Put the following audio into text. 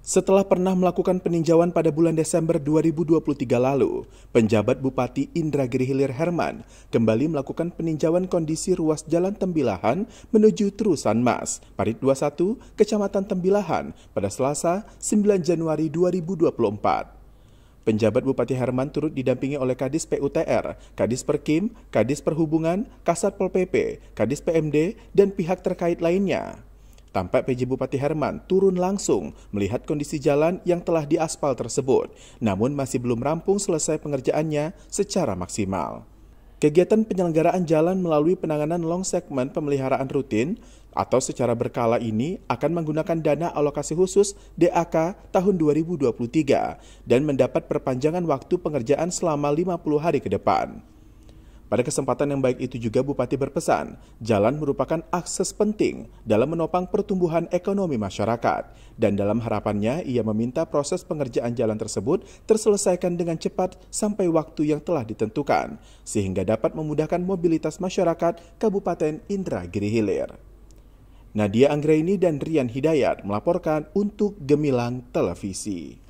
Setelah pernah melakukan peninjauan pada bulan Desember 2023 lalu, penjabat Bupati Indra Hilir Herman kembali melakukan peninjauan kondisi ruas Jalan Tembilahan menuju Terusan Mas, Parit 21, Kecamatan Tembilahan pada Selasa 9 Januari 2024. Penjabat Bupati Herman turut didampingi oleh Kadis PUTR, Kadis Perkim, Kadis Perhubungan, Kasat Pol PP, Kadis PMD, dan pihak terkait lainnya. Tampak PJ Bupati Herman turun langsung melihat kondisi jalan yang telah diaspal tersebut, namun masih belum rampung selesai pengerjaannya secara maksimal. Kegiatan penyelenggaraan jalan melalui penanganan long segmen pemeliharaan rutin atau secara berkala ini akan menggunakan dana alokasi khusus DAK tahun 2023 dan mendapat perpanjangan waktu pengerjaan selama 50 hari ke depan. Pada kesempatan yang baik itu juga Bupati berpesan, jalan merupakan akses penting dalam menopang pertumbuhan ekonomi masyarakat. Dan dalam harapannya, ia meminta proses pengerjaan jalan tersebut terselesaikan dengan cepat sampai waktu yang telah ditentukan, sehingga dapat memudahkan mobilitas masyarakat Kabupaten Indragiri Hilir. Nadia Anggraini dan Rian Hidayat melaporkan untuk Gemilang Televisi.